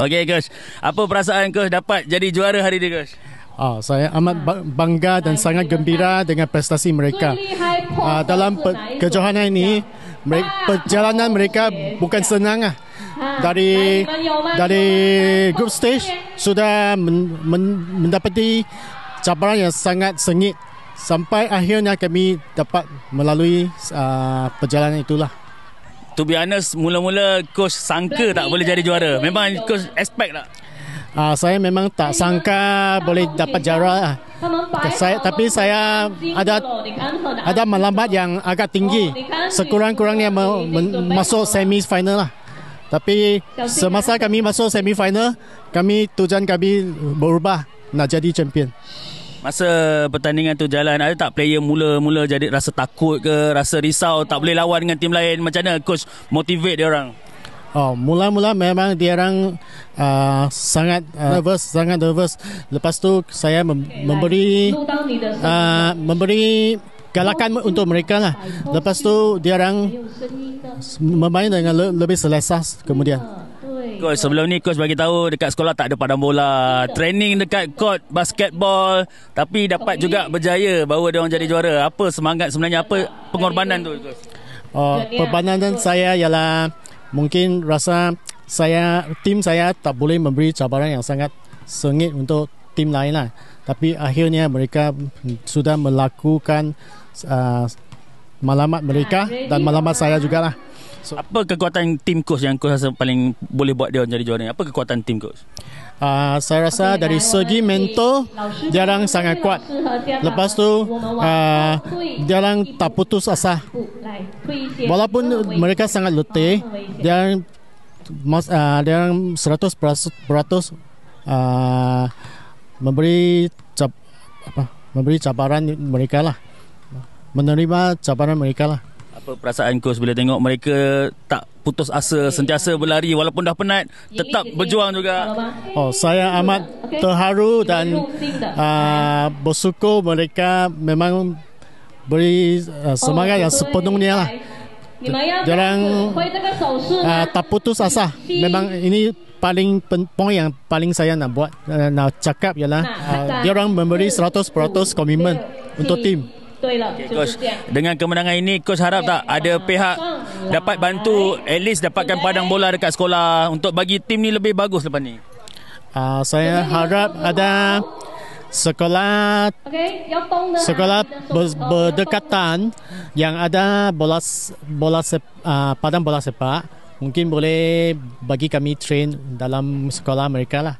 Okey guys. apa perasaan Gus dapat jadi juara hari ini guys? Ah, saya amat bangga dan sangat gembira dengan prestasi mereka. Ah, dalam pe- kejohanan ini, mereka, ah, perjalanan mereka bukan senang. Ah. Dari dari group stage sudah men, men, mendapati cabaran yang sangat sengit sampai akhirnya kami dapat melalui uh, perjalanan itulah to be honest mula-mula coach sangka tak boleh jadi juara memang coach expect tak uh, saya memang tak sangka boleh dapat juara ah. saya, tapi saya ada ada melambat yang agak tinggi oh, sekurang-kurangnya masuk semi final lah tapi semasa eh? kami masuk semi final kami tujuan kami berubah nak jadi champion Masa pertandingan tu jalan Ada tak player mula-mula jadi rasa takut ke Rasa risau tak boleh lawan dengan tim lain Macam mana coach motivate dia orang Oh, mula-mula memang dia orang uh, sangat uh, nervous, sangat nervous. Lepas tu saya mem- okay, memberi uh, memberi galakan oh, untuk mereka lah. Lepas tu dia orang memain dengan lebih selesa kemudian. Yeah. Kau sebelum ni coach bagi tahu dekat sekolah tak ada padang bola, yeah. training dekat court basketball tapi dapat oh, juga berjaya bawa dia orang jadi juara. Apa semangat sebenarnya apa pengorbanan tu coach? Oh, pengorbanan saya ialah mungkin rasa saya tim saya tak boleh memberi cabaran yang sangat sengit untuk tim lain lah. Tapi akhirnya mereka sudah melakukan uh, malamat mereka ah, dan malamat saya jugalah. So, apa kekuatan tim coach yang coach rasa paling boleh buat dia jadi juara ni? Apa kekuatan tim coach? Uh, saya rasa okay, dari ah, segi mental dia orang sangat lah. kuat. Lah. Lepas tu uh, dia orang tak putus asa. Walaupun mereka sangat letih, dia orang uh, dia orang 100% uh, memberi cap, apa, memberi cabaran mereka lah menerima cabaran mereka lah. Apa perasaan coach bila tengok mereka tak putus asa, okay, sentiasa berlari walaupun dah penat, tetap yeah, berjuang yeah. juga. Oh, saya amat okay. terharu dan uh, bersyukur mereka memang beri uh, semangat oh, yang sepenuhnya lah. Jarang uh, tak putus asa. Memang ini paling penting yang paling saya nak buat uh, nak cakap ialah uh, dia orang memberi 100% komitmen untuk tim. Lah. Okay, coach. Dengan kemenangan ini coach harap tak eh, ada ah, pihak dapat bantu at least dapatkan padang bola dekat sekolah untuk bagi tim ni lebih bagus lepas ni. uh, saya harap ada sekolah sekolah ber, berdekatan yang ada bola bola sep, uh, padang bola sepak mungkin boleh bagi kami train dalam sekolah mereka lah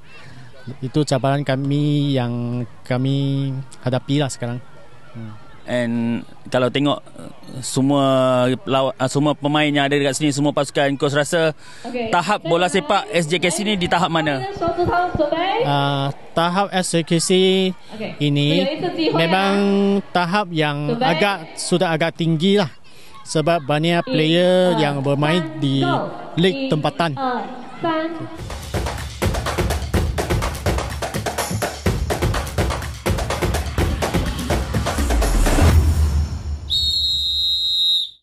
itu cabaran kami yang kami hadapi lah sekarang. Hmm and kalau tengok uh, semua lawa, uh, semua pemain yang ada dekat sini semua pasukan coach rasa okay. tahap bola sepak SJKC ni di tahap mana uh, tahap ah, SJKC okay. ini ya? memang tahap yang agak sudah agak tinggi lah sebab banyak player ya? yang bermain di league tempatan 3 ya?